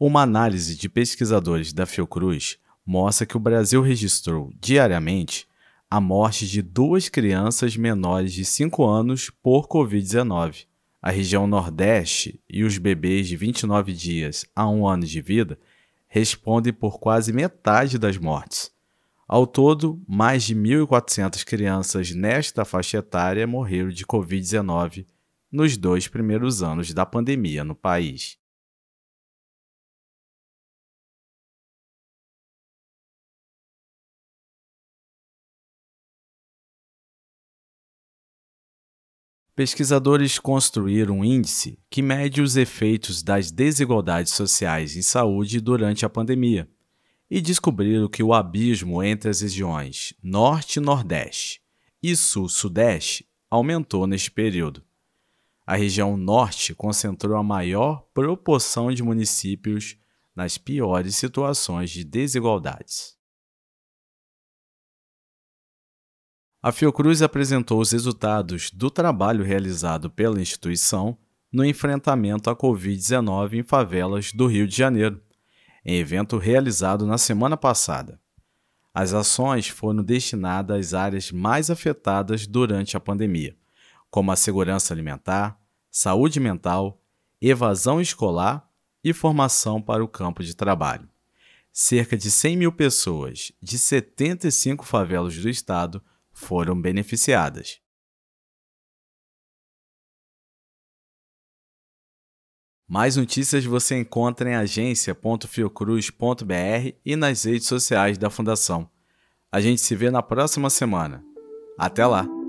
Uma análise de pesquisadores da Fiocruz mostra que o Brasil registrou diariamente a morte de duas crianças menores de 5 anos por Covid-19. A região Nordeste e os bebês de 29 dias a 1 ano de vida respondem por quase metade das mortes. Ao todo, mais de 1.400 crianças nesta faixa etária morreram de Covid-19 nos dois primeiros anos da pandemia no país. Pesquisadores construíram um índice que mede os efeitos das desigualdades sociais em saúde durante a pandemia e descobriram que o abismo entre as regiões Norte e Nordeste e Sul-Sudeste aumentou neste período. A região Norte concentrou a maior proporção de municípios nas piores situações de desigualdades. A Fiocruz apresentou os resultados do trabalho realizado pela instituição no enfrentamento à Covid-19 em favelas do Rio de Janeiro em evento realizado na semana passada. As ações foram destinadas às áreas mais afetadas durante a pandemia, como a segurança alimentar, saúde mental, evasão escolar e formação para o campo de trabalho. Cerca de 100 mil pessoas de 75 favelas do estado foram beneficiadas. Mais notícias você encontra em agência.fiocruz.br e nas redes sociais da Fundação. A gente se vê na próxima semana. Até lá!